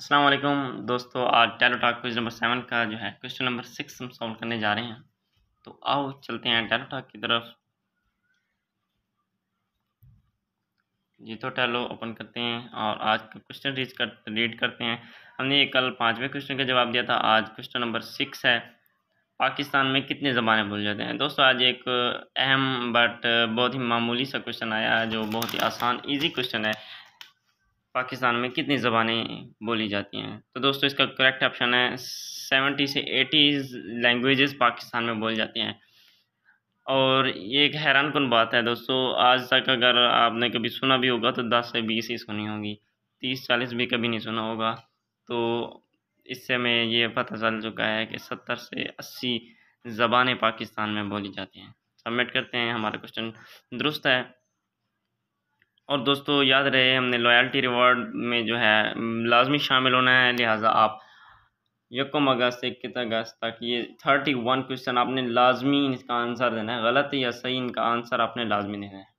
अस्सलाम दोस्तों आज टेलो टॉक क्वेश्चन नंबर सेवन का जो है क्वेश्चन नंबर सिक्स हम सॉल्व करने जा रहे हैं तो आओ चलते हैं टेलो टॉक की तरफ जी तो टेलो ओपन करते हैं और आज का क्वेश्चन रीच कर रीड करते हैं हमने ये कल पाँचवें क्वेश्चन का जवाब दिया था आज क्वेश्चन नंबर सिक्स है पाकिस्तान में कितनी ज़बानें बोल जाते हैं दोस्तों आज एक अहम बट बहुत ही मामूली सा क्वेश्चन आया है जो बहुत ही आसान ईजी क्वेश्चन है पाकिस्तान में कितनी ज़बानें बोली जाती हैं तो दोस्तों इसका करेक्ट ऑप्शन है सेवेंटी से एटी लैंग्वेजेस पाकिस्तान में बोली जाती हैं और ये एक हैरान कन बात है दोस्तों आज तक अगर आपने कभी सुना भी होगा तो दस से बीस ही सुनी होगी तीस चालीस भी कभी नहीं सुना होगा तो इससे हमें ये पता चल चुका है कि सत्तर से अस्सी ज़बानें पाकिस्तान में बोली जाती हैं सबमिट करते हैं हमारा क्वेश्चन दुरुस्त है और दोस्तों याद रहे हमने लॉयल्टी रिवॉर्ड में जो है लाजमी शामिल होना है लिहाजा आप यकम अगस्त इक्कीस अगस्त तक ये थर्टी वन क्वेश्चन आपने लाजमी इसका आंसर देना है गलत या सही इनका आंसर आपने लाजमी देना है